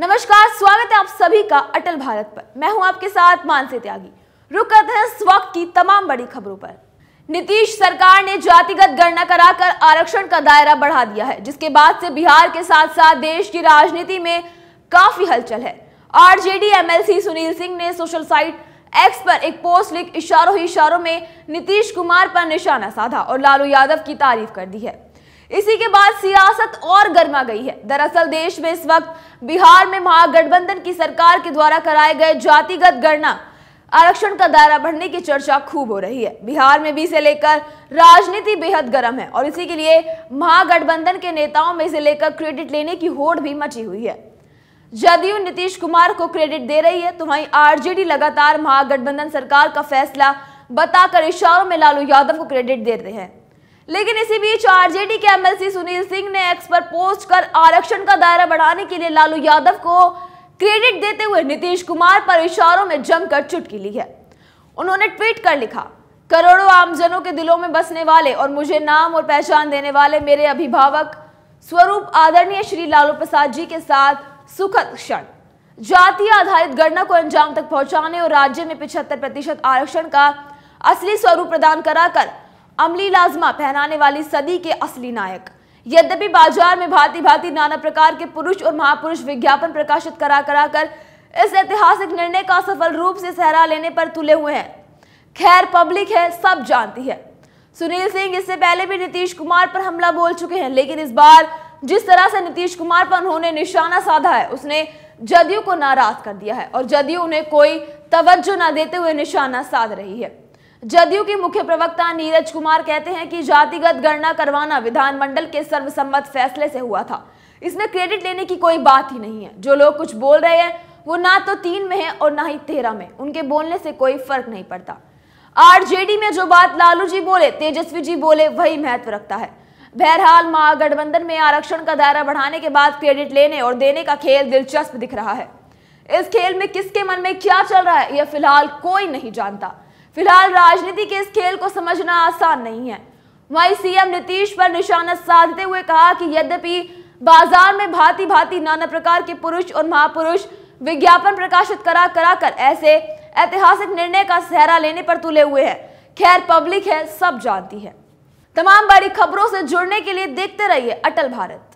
नमस्कार स्वागत है आप सभी का अटल भारत पर मैं हूं आपके साथ मानसी त्यागी रुक करते हैं इस वक्त की तमाम बड़ी खबरों पर नीतीश सरकार ने जातिगत गणना कराकर आरक्षण का दायरा बढ़ा दिया है जिसके बाद से बिहार के साथ साथ देश की राजनीति में काफी हलचल है आरजेडी एमएलसी सुनील सिंह ने सोशल साइट एक्स पर एक पोस्ट लिख इशारों ही इशारों में नीतीश कुमार पर निशाना साधा और लालू यादव की तारीफ कर दी है इसी के बाद सियासत और गर्मा गई है दरअसल देश में इस वक्त बिहार में महागठबंधन की सरकार के द्वारा कराए गए जातिगत गणना आरक्षण का दायरा बढ़ने की चर्चा खूब हो रही है बिहार में भी इसे लेकर राजनीति बेहद गर्म है और इसी के लिए महागठबंधन के नेताओं में इसे लेकर क्रेडिट लेने की होड़ भी मची हुई है जदयू नीतीश कुमार को क्रेडिट दे रही है तो वहीं आरजेडी लगातार महागठबंधन सरकार का फैसला बताकर इशारों में लालू यादव को क्रेडिट दे रहे हैं लेकिन इसी बीच आरजेडी के एमएलसी सुनील सिंह ने एक्स पर पोस्ट कर आरक्षण का दायरा बढ़ाने के लिए लालू यादव को क्रेडिट देते हुए नीतीश कुमार पर इशारों में जमकर चुटकी ली है उन्होंने ट्वीट कर लिखा करोड़ों आमजनों के दिलों में बसने वाले और मुझे नाम और पहचान देने वाले मेरे अभिभावक स्वरूप आदरणीय श्री लालू प्रसाद जी के साथ सुखद क्षण जाति आधारित गणना को अंजाम तक पहुंचाने और राज्य में पिछहत्तर प्रतिशत आरक्षण का असली स्वरूप प्रदान कराकर अमली लाजमा पहनाने वाली सदी के असली नायक यद्यपि बाजार में भांति भांति नाना प्रकार के पुरुष और महापुरुष विज्ञापन प्रकाशित करा करा कर इस ऐतिहासिक निर्णय का सफल रूप से सहरा लेने पर तुले हुए हैं खैर पब्लिक है सब जानती है सुनील सिंह इससे पहले भी नीतीश कुमार पर हमला बोल चुके हैं लेकिन इस बार जिस तरह से नीतीश कुमार पर उन्होंने निशाना साधा है उसने जदयू को नाराज कर दिया है और जदयू उन्हें कोई तवज्जो ना देते हुए निशाना साध रही है जदयू के मुख्य प्रवक्ता नीरज कुमार कहते हैं कि जातिगत गणना करवाना विधानमंडल के सर्वसम्मत फैसले से हुआ था इसमें क्रेडिट लेने की कोई बात ही नहीं है जो लोग कुछ बोल रहे हैं वो ना तो तीन में है और ना ही तेरह में उनके बोलने से कोई फर्क नहीं पड़ता आरजेडी में जो बात लालू जी बोले तेजस्वी जी बोले वही महत्व रखता है बहरहाल महागठबंधन में आरक्षण का दायरा बढ़ाने के बाद क्रेडिट लेने और देने का खेल दिलचस्प दिख रहा है इस खेल में किसके मन में क्या चल रहा है यह फिलहाल कोई नहीं जानता फिलहाल राजनीति के इस खेल को समझना आसान नहीं है वहीं सीएम नीतीश पर निशाना साधते हुए कहा कि यद्यपि बाजार में भांति भांति नाना प्रकार के पुरुष और महापुरुष विज्ञापन प्रकाशित करा करा कर ऐसे ऐतिहासिक निर्णय का सहरा लेने पर तुले हुए हैं खैर पब्लिक है सब जानती है तमाम बड़ी खबरों से जुड़ने के लिए देखते रहिए अटल भारत